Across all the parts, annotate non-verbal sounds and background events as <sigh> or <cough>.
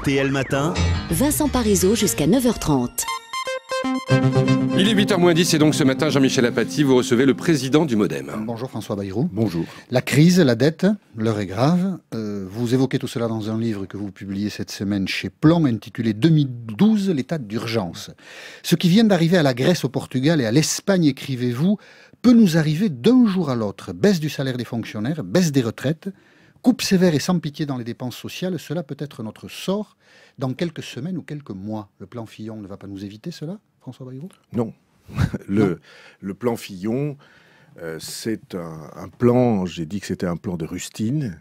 RTL Matin. Vincent Parisot jusqu'à 9h30. Il est 8h moins 10 et donc ce matin, Jean-Michel Apathy, vous recevez le président du Modem. Bonjour François Bayrou. Bonjour. La crise, la dette, l'heure est grave. Euh, vous évoquez tout cela dans un livre que vous publiez cette semaine chez Plan intitulé 2012, l'état d'urgence. Ce qui vient d'arriver à la Grèce, au Portugal et à l'Espagne, écrivez-vous, peut nous arriver d'un jour à l'autre. Baisse du salaire des fonctionnaires, baisse des retraites, coupe sévère et sans pitié dans les dépenses sociales, cela peut être notre sort dans quelques semaines ou quelques mois. Le plan Fillon ne va pas nous éviter cela, François Bayrou Non. <laughs> le, le plan Fillon, euh, c'est un, plan, j'ai dit que c'était un plan de rustine.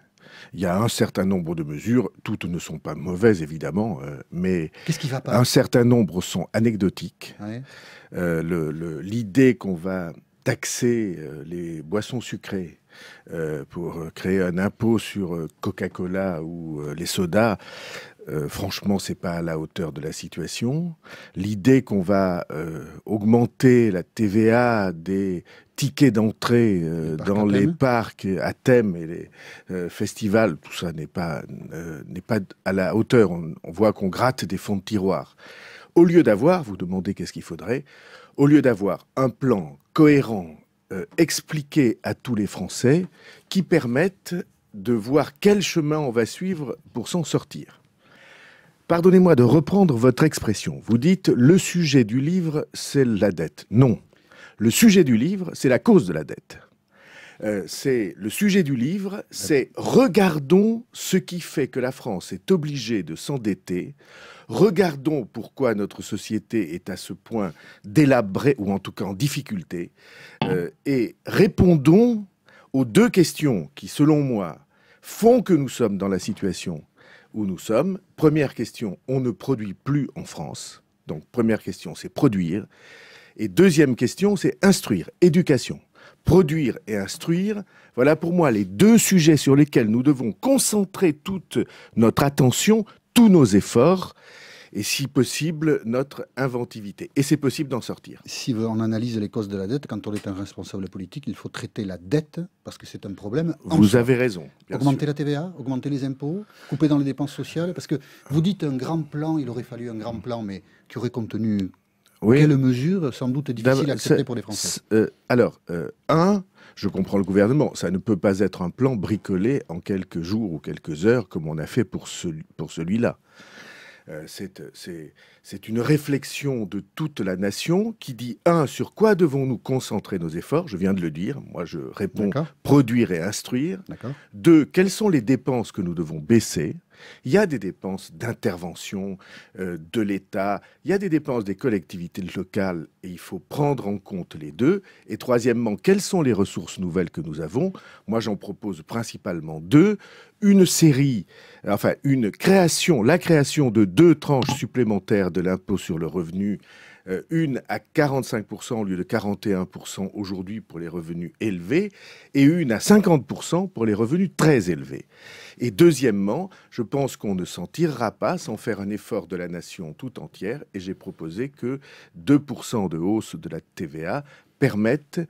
Il y a un certain nombre de mesures, toutes ne sont pas mauvaises évidemment, euh, mais qui va pas un certain nombre sont anecdotiques. Euh, l'idée qu'on va taxer les boissons sucrées euh, pour créer un impôt sur euh, Coca-Cola ou euh, les sodas, Franchement, ce n'est pas à la hauteur de la situation. L'idée qu'on va augmenter la TVA des tickets d'entrée dans les parcs à thème et les festivals, tout ça n'est pas à la hauteur. On, on voit qu'on gratte des fonds de tiroir. Au lieu d'avoir, vous demandez qu'est-ce qu'il faudrait, au lieu d'avoir un plan cohérent euh, expliquer à tous les Français qui permettent de voir quel chemin on va suivre pour s'en sortir. Pardonnez-moi de reprendre votre expression. Vous dites le sujet du livre, c'est la dette. Non. Le sujet du livre, c'est la cause de la dette. Euh, c'est le sujet du livre, c'est regardons ce qui fait que la France est obligée de s'endetter, regardons pourquoi notre société est à ce point délabrée ou en tout cas en difficulté, euh, et répondons aux deux questions qui, selon moi, font que nous sommes dans la situation où nous sommes. Première question, on ne produit plus en France. Donc première question, c'est produire. Et deuxième question, c'est instruire, éducation produire et instruire, voilà pour moi les deux sujets sur lesquels nous devons concentrer toute notre attention, tous nos efforts et si possible notre inventivité. Et c'est possible d'en sortir. Si on analyse les causes de la dette, quand on est un responsable politique, il faut traiter la dette parce que c'est un problème. Vous avez raison. Augmenter la TVA, augmenter les impôts, couper dans les dépenses sociales, parce que vous dites un grand plan, il aurait fallu un grand plan, mais qui aurait contenu quelle mesure, sans doute, est difficile à accepter pour les Français euh, Alors, euh, un, je comprends le gouvernement, ça ne peut pas être un plan bricolé en quelques jours ou quelques heures comme on a fait pour, celui-là. Euh, c'est une réflexion de toute la nation qui dit, un, sur quoi devons-nous concentrer nos efforts Je viens de le dire, moi je réponds produire et instruire. Deux, quelles sont les dépenses que nous devons baisser il y a des dépenses d'intervention euh, de l'État, il y a des dépenses des collectivités locales et il faut prendre en compte les deux. Et troisièmement, quelles sont les ressources nouvelles que nous avons Moi, j'en propose principalement deux. Une série, enfin une création, la création de deux tranches supplémentaires de l'impôt sur le revenu euh, une à 45% au lieu de 41% aujourd'hui pour les revenus élevés, et une à 50% pour les revenus très élevés. Et deuxièmement, je pense qu'on ne s'en tirera pas sans faire un effort de la nation tout entière, et j'ai proposé que 2% de hausse de la TVA permettent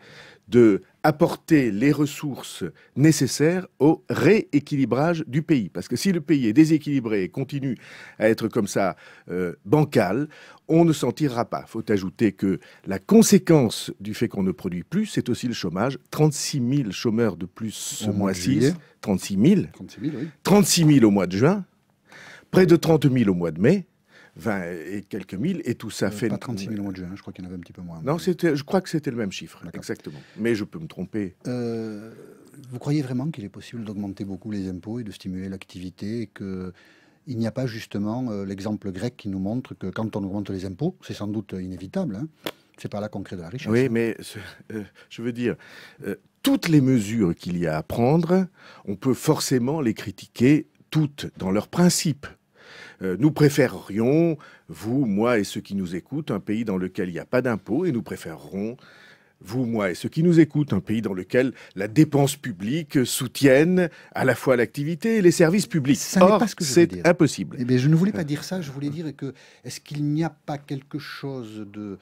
de apporter les ressources nécessaires au rééquilibrage du pays. Parce que si le pays est déséquilibré et continue à être comme ça euh, bancal, on ne s'en tirera pas. Il faut ajouter que la conséquence du fait qu'on ne produit plus, c'est aussi le chômage. 36 000 chômeurs de plus ce mois-ci. 36 000. 36 000, oui. 36 000 au mois de juin. Près de 30 000 au mois de mai. 20 et quelques mille, et tout ça euh, fait... Pas 36 000 au mois de juin, je crois qu'il y en avait un petit peu moins. Non, c'était, je crois que c'était le même chiffre, exactement. Mais je peux me tromper. Euh, vous croyez vraiment qu'il est possible d'augmenter beaucoup les impôts et de stimuler l'activité et que il n'y a pas justement euh, l'exemple grec qui nous montre que quand on augmente les impôts, c'est sans doute inévitable, hein. c'est par là qu'on crée de la richesse. Oui, mais je veux dire, toutes les mesures qu'il y a à prendre, on peut forcément les critiquer toutes dans leur principe. Euh, nous préférerions, vous, moi et ceux qui nous écoutent, un pays dans lequel il n'y a pas d'impôts et nous préférerons vous, moi et ceux qui nous écoutent, un pays dans lequel la dépense publique soutienne à la fois l'activité et les services publics. Ça Or, c'est ce impossible. Eh je ne voulais pas euh. dire ça, je voulais dire que est-ce qu'il n'y a pas quelque chose de,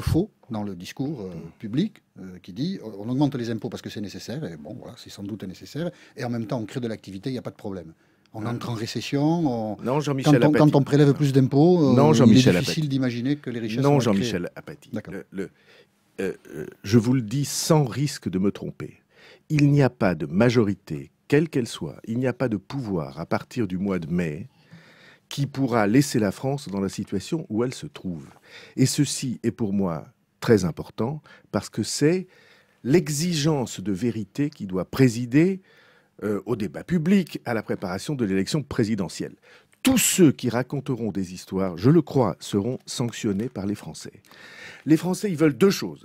faux dans le discours euh, mm. public qui dit on augmente les impôts parce que c'est nécessaire, et bon, voilà, c'est sans doute nécessaire, et en même temps on crée de l'activité, il n'y a pas de problème. On entre euh, en récession. Non, jean quand, on, prélève plus d'impôts, euh, non, il difficile d'imaginer que les richesses. Non, Jean-Michel Apathy. Euh, je vous le dis sans risque de me tromper. Il n'y a pas de majorité, quelle qu'elle soit, il n'y a pas de pouvoir à partir du mois de mai qui pourra laisser la France dans la situation où elle se trouve. Et ceci est pour moi très important parce que c'est l'exigence de vérité qui doit présider euh, au débat public, à la préparation de l'élection présidentielle. Tous ceux qui raconteront des histoires, je le crois, seront sanctionnés par les Français. Les Français, ils veulent deux choses.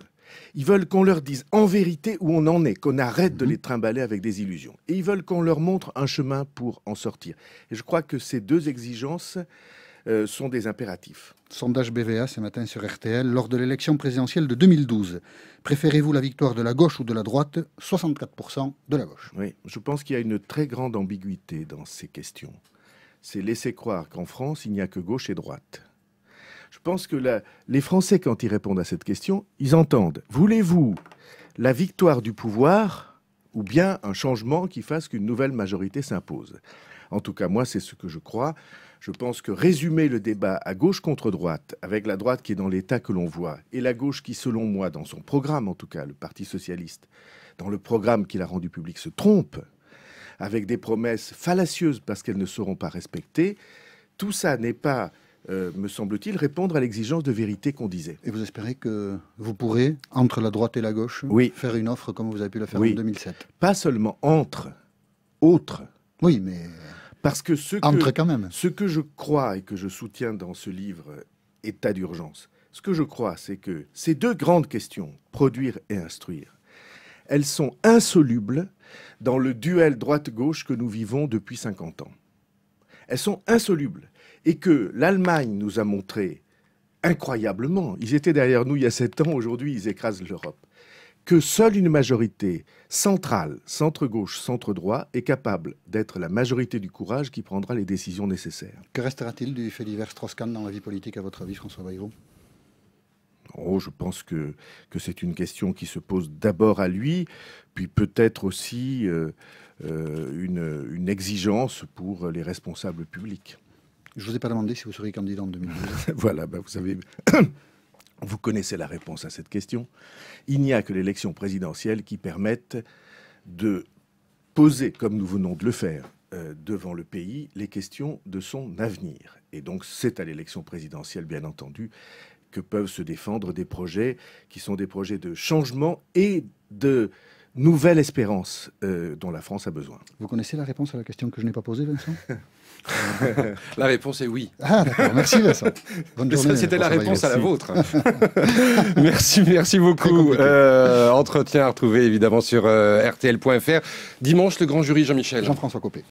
Ils veulent qu'on leur dise en vérité où on en est, qu'on arrête de mhm. les trimballer avec des illusions. Et ils veulent qu'on leur montre un chemin pour en sortir. Et je crois que ces deux exigences, euh, sont des impératifs. Sondage BVA ce matin sur RTL. Lors de l'élection présidentielle de 2012, préférez-vous la victoire de la gauche ou de la droite 64% de la gauche. Oui, je pense qu'il y a une très grande ambiguïté dans ces questions. C'est laisser croire qu'en France, il n'y a que gauche et droite. Je pense que les Français, quand ils répondent à cette question, ils entendent voulez-vous la victoire du pouvoir ou bien un changement qui fasse qu'une nouvelle majorité s'impose en tout cas, moi, c'est ce que je crois. Je pense que résumer le débat à gauche contre droite, avec la droite qui est dans l'état que l'on voit, et la gauche qui, selon moi, dans son programme en tout cas, le Parti socialiste, dans le programme qu'il a rendu public, se trompe, avec des promesses fallacieuses parce qu'elles ne seront pas respectées, tout ça n'est pas, euh, me semble-t-il, répondre à l'exigence de vérité qu'on disait. Et vous espérez que vous pourrez, entre la droite et la gauche, faire une offre comme vous avez pu la faire en 2007 Pas seulement entre, autre oui, mais. Parce que ce que, quand même. ce que je crois et que je soutiens dans ce livre État d'urgence, ce que je crois, c'est que ces deux grandes questions, produire et instruire, elles sont insolubles dans le duel droite-gauche que nous vivons depuis 50 ans. Elles sont insolubles. Et que l'Allemagne nous a montré incroyablement, ils étaient derrière nous il y a 7 ans, aujourd'hui ils écrasent l'Europe que seule une majorité centrale, centre-gauche, centre-droit, est capable d'être la majorité du courage qui prendra les décisions nécessaires. Que restera-t-il du fait divers strauss dans la vie politique, à votre avis, François Bayrou Oh, je pense que, que c'est une question qui se pose d'abord à lui, puis peut-être aussi euh, euh, une, exigence pour les responsables publics. Je ne vous ai pas demandé si vous seriez candidat en 2022. <laughs> voilà, bah, vous savez. Vous connaissez la réponse à cette question. Il n'y a que l'élection présidentielle qui permette de poser, comme nous venons de le faire, euh, devant le pays, les questions de son avenir. Et donc c'est à l'élection présidentielle, bien entendu, que peuvent se défendre des projets qui sont des projets de changement et de nouvelle espérance euh, dont la France a besoin. Vous connaissez la réponse à la question que je n'ai pas posée, Vincent <laughs> La réponse est oui. Ah, d'accord. Merci, Vincent. <laughs> Bonne journée. C'était la réponse à la vôtre. <laughs> merci, merci beaucoup. Euh, entretien à retrouver évidemment sur RTL.fr. Euh, Dimanche, le grand jury Jean-Michel. Jean-François Copé.